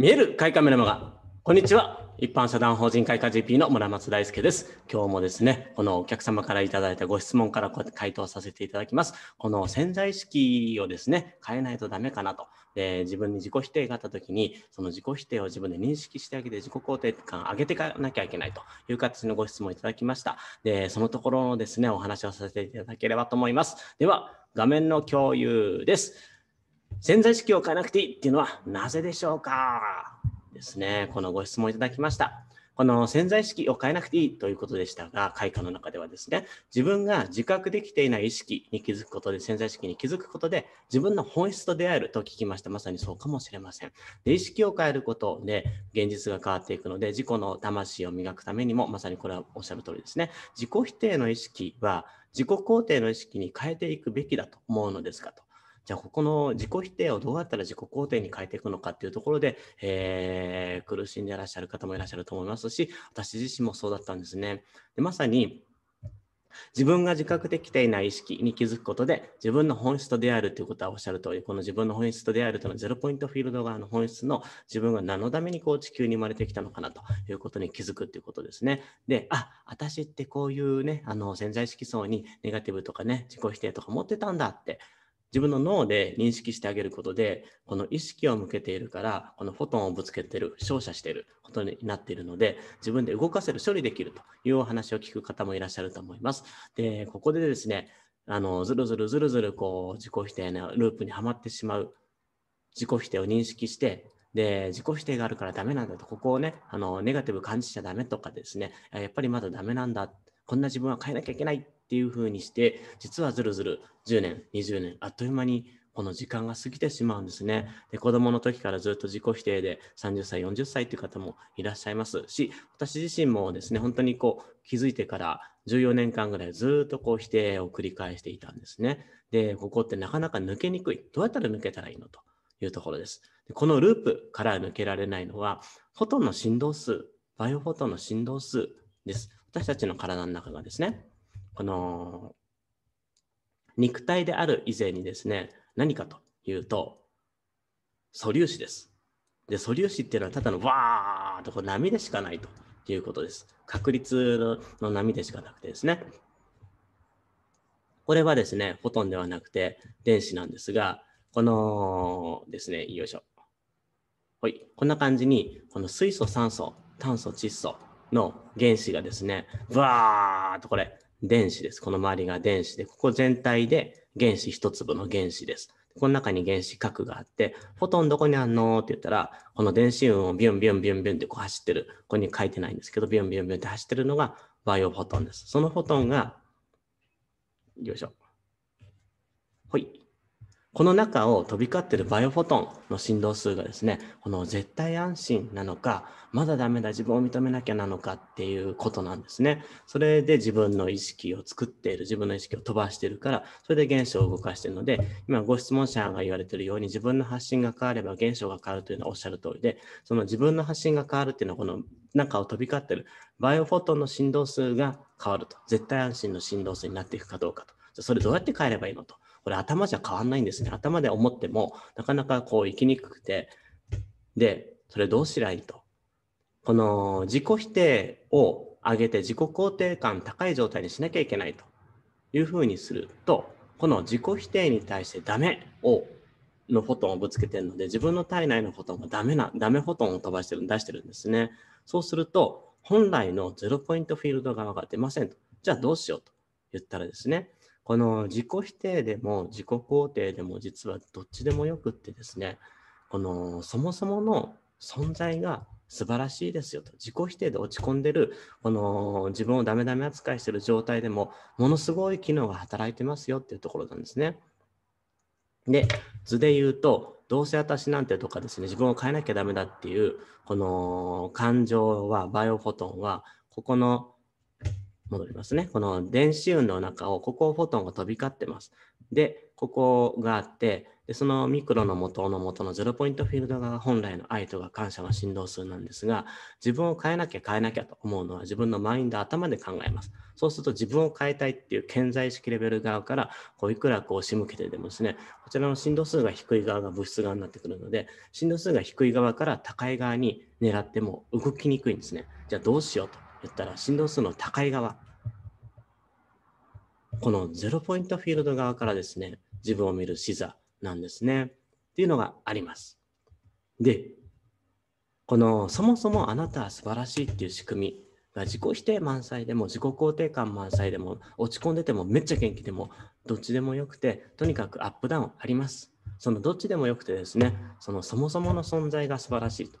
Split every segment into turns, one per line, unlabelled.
見える開カメラマガこんにちは一般社団法人会科 GP の村松大輔です今日もですねこのお客様からいただいたご質問からこうやって回答させていただきますこの潜在意識をですね変えないとダメかなとで自分に自己否定があった時にその自己否定を自分で認識してあげて自己肯定感を上げていかなきゃいけないという形のご質問をいただきましたでそのところのですねお話をさせていただければと思いますでは画面の共有です潜在意識を変えなくていいっていうのはなぜでしょうかですね。このご質問いただきました。この潜在意識を変えなくていいということでしたが、開花の中ではですね、自分が自覚できていない意識に気づくことで、潜在意識に気づくことで、自分の本質と出会えると聞きました。まさにそうかもしれません。で、意識を変えることで、現実が変わっていくので、自己の魂を磨くためにも、まさにこれはおっしゃる通りですね。自己否定の意識は、自己肯定の意識に変えていくべきだと思うのですかと。じゃあここの自己否定をどうやったら自己肯定に変えていくのかっていうところで、えー、苦しんでいらっしゃる方もいらっしゃると思いますし、私自身もそうだったんですね。でまさに自分が自覚できていない意識に気づくことで自分の本質と出会えるということはおっしゃる通りこの自分の本質と出会えるとのゼロポイントフィールド側の本質の自分が何のためにこう地球に生まれてきたのかなということに気づくということですねであ私ってこういうねあの潜在意識層にネガティブとかね自己否定とか持ってたんだって自分の脳で認識してあげることで、この意識を向けているから、このフォトンをぶつけてる、照射してることになっているので、自分で動かせる、処理できるというお話を聞く方もいらっしゃると思います。で、ここでですね、あの、ずるずるずるずる、こう、自己否定のループにはまってしまう、自己否定を認識して、で、自己否定があるからダメなんだと、ここをね、あの、ネガティブ感じちゃダメとかですね、やっぱりまだダメなんだ、こんな自分は変えなきゃいけないっていうふうにして、実はずるずる10年、20年、あっという間にこの時間が過ぎてしまうんですね。で子供の時からずっと自己否定で30歳、40歳っていう方もいらっしゃいますし、私自身もですね、本当にこう気づいてから14年間ぐらいずっとこう否定を繰り返していたんですね。で、ここってなかなか抜けにくい。どうやったら抜けたらいいのというところです。でこのループから抜けられないのは、フォトンの振動数、バイオフォトンの振動数です。私たちの体の中がですね。この肉体である以前にですね、何かというと、素粒子です。で、素粒子っていうのはただのわーっとこう波でしかないということです。確率の波でしかなくてですね。これはですね、フォトンではなくて電子なんですが、このですね、よいしょ。はい。こんな感じに、この水素、酸素、炭素、窒素の原子がですね、わーっとこれ、電子です。この周りが電子で、ここ全体で原子一粒の原子です。この中に原子核があって、フォトンどこにあんのって言ったら、この電子運をビュンビュンビュンビュンってこう走ってる。ここに書いてないんですけど、ビュンビュンビュンって走ってるのがバイオフォトンです。そのフォトンが、よいしょ。ほい。この中を飛び交っているバイオフォトンの振動数がですね、この絶対安心なのか、まだダメだ、自分を認めなきゃなのかっていうことなんですね。それで自分の意識を作っている、自分の意識を飛ばしているから、それで現象を動かしているので、今ご質問者が言われているように、自分の発信が変われば現象が変わるというのはおっしゃる通りで、その自分の発信が変わるっていうのは、この中を飛び交っているバイオフォトンの振動数が変わると、絶対安心の振動数になっていくかどうかと、じゃそれどうやって変えればいいのと。これ頭じゃ変わんないんですね。頭で思っても、なかなかこう生きにくくて、で、それどうしたらいいと。この自己否定を上げて自己肯定感高い状態にしなきゃいけないというふうにすると、この自己否定に対してダメをのフォトンをぶつけてるので、自分の体内のフォトンがダメな、ダメフォトンを飛ばしてる、出してるんですね。そうすると、本来のゼロポイントフィールド側が出ませんと。じゃあどうしようと言ったらですね、この自己否定でも自己肯定でも実はどっちでもよくってですね、このそもそもの存在が素晴らしいですよと自己否定で落ち込んでるこの自分をダメダメ扱いしてる状態でもものすごい機能が働いてますよっていうところなんですね。で図で言うとどうせ私なんてとかですね自分を変えなきゃダメだっていうこの感情はバイオフォトンはここの戻りますね。この電子雲の中を、ここをフォトンが飛び交ってます。で、ここがあって、でそのミクロの元の元のゼロポイントフィールドが本来の愛とか感謝の振動数なんですが、自分を変えなきゃ変えなきゃと思うのは自分のマインド、頭で考えます。そうすると自分を変えたいっていう潜在意識レベル側から、こういくらこう押し向けてでもですね、こちらの振動数が低い側が物質側になってくるので、振動数が低い側から高い側に狙っても動きにくいんですね。じゃあどうしようと。言ったら振動数の高い側このゼロポイントフィールド側からですね自分を見る視座なんですねっていうのがありますでこのそもそもあなたは素晴らしいっていう仕組みが自己否定満載でも自己肯定感満載でも落ち込んでてもめっちゃ元気でもどっちでもよくてとにかくアップダウンありますそのどっちでもよくてですねそのそもそもの存在が素晴らしいと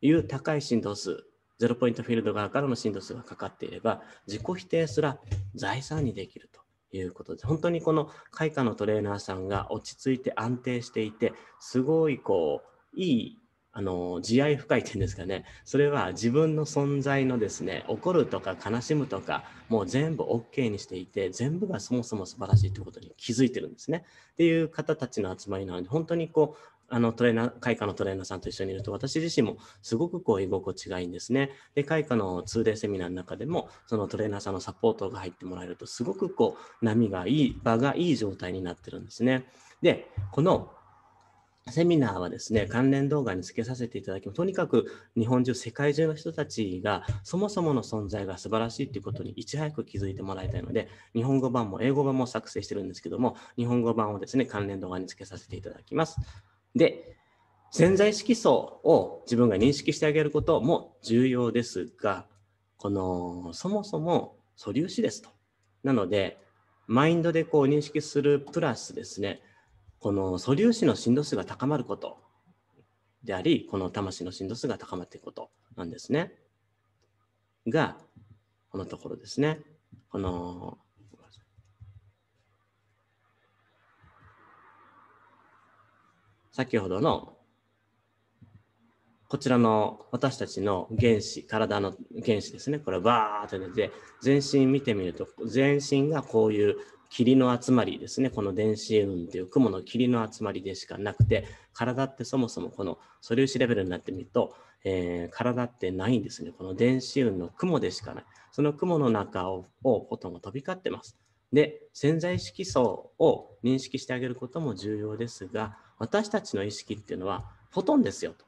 いう高い振動数ゼロポイントフィールド側からの振動数がかかっていれば、自己否定すら財産にできるということで、本当にこの開花のトレーナーさんが落ち着いて安定していて、すごいこう、いい、あの、慈愛深い点ですかね。それは自分の存在のですね、怒るとか悲しむとか、もう全部 OK にしていて、全部がそもそも素晴らしいということに気づいてるんですね。っていう方たちの集まりなので、本当にこう、あのトレーナー、開花のトレーナーさんと一緒にいると、私自身もすごくこう居心地がいいんですね。で、開花の2 d セミナーの中でも、そのトレーナーさんのサポートが入ってもらえると、すごくこう、波がいい、場がいい状態になってるんですね。で、このセミナーはですね、関連動画につけさせていただきます。とにかく日本中、世界中の人たちがそもそもの存在が素晴らしいということにいち早く気づいてもらいたいので、日本語版も英語版も作成してるんですけども、日本語版をですね、関連動画につけさせていただきます。で、潜在色素を自分が認識してあげることも重要ですが、この、そもそも素粒子ですと。なので、マインドでこう認識するプラスですね、この素粒子の振動数が高まることであり、この魂の振動数が高まっていくことなんですね。が、このところですね。この先ほどのこちらの私たちの原子、体の原子ですね。これバーって出て、全身見てみると、全身がこういう霧の集まりですね。この電子雲っていう雲の霧の集まりでしかなくて、体ってそもそもこの素粒子レベルになってみると、えー、体ってないんですね。この電子雲の雲でしかない。その雲の中をフォトンが飛び交ってます。で潜在意識層を認識してあげることも重要ですが私たちの意識っていうのはフォトンですよと。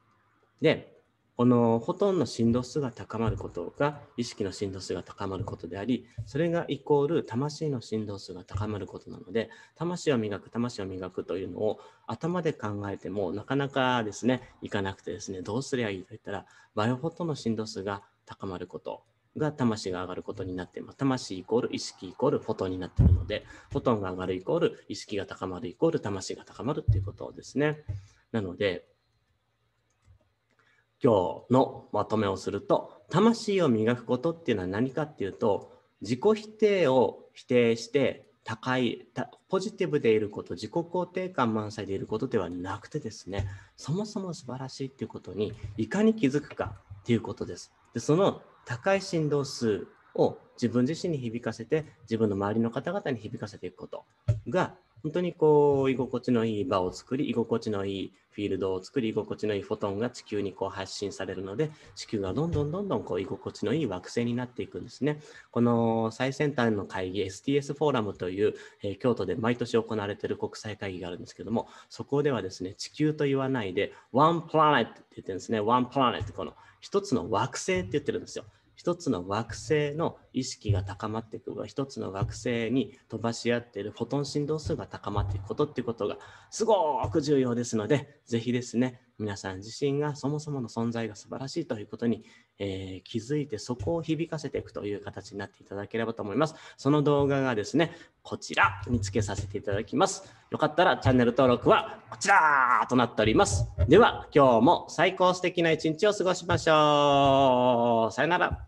でこのフォトンの振動数が高まることが意識の振動数が高まることでありそれがイコール魂の振動数が高まることなので魂を磨く魂を磨くというのを頭で考えてもなかなかですねいかなくてですねどうすりゃいいと言ったらバイオフォトンの振動数が高まることが魂が上がることになっています。魂イコール意識イコールフォトンになっているので、フォトンが上がるイコール意識が高まるイコール魂が高まるっていうことですね。なので、今日のまとめをすると、魂を磨くことっていうのは何かっていうと、自己否定を否定して高いポジティブでいること自己肯定感満載でいることではなくてですねそもそも素晴らしいっていうことにいかに気づくかっていうことですでその高い振動数を自分自身に響かせて自分の周りの方々に響かせていくことが本当にこう居心地のいい場を作り居心地のいいフィールドを作り居心地のいいフォトンが地球にこう発信されるので地球がどんどんどんどんこう居心地のいい惑星になっていくんですね。この最先端の会議 STS フォーラムという、えー、京都で毎年行われている国際会議があるんですけどもそこではですね地球と言わないで One Planet って言ってるんですね One Planet この一つの惑星って言ってるんですよ。一つの惑星の意識が高まっていく一つの惑星に飛ばし合っているフォトン振動数が高まっていくことっていうことがすごく重要ですのでぜひですね皆さん自身がそもそもの存在が素晴らしいということにえー、気づいてそこを響かせていくという形になっていただければと思います。その動画がですね、こちらにつけさせていただきます。よかったらチャンネル登録はこちらとなっております。では、今日も最高素敵な一日を過ごしましょう。さよなら。